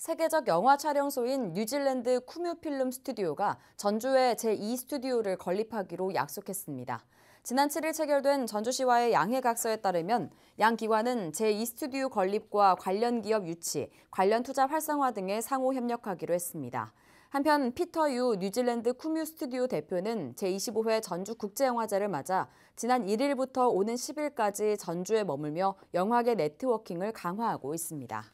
세계적 영화 촬영소인 뉴질랜드 쿠뮤 필름 스튜디오가 전주에 제2스튜디오를 건립하기로 약속했습니다. 지난 7일 체결된 전주시와의 양해각서에 따르면 양 기관은 제2스튜디오 건립과 관련 기업 유치, 관련 투자 활성화 등에 상호 협력하기로 했습니다. 한편 피터 유 뉴질랜드 쿠뮤 스튜디오 대표는 제25회 전주 국제영화제를 맞아 지난 1일부터 오는 10일까지 전주에 머물며 영화계 네트워킹을 강화하고 있습니다.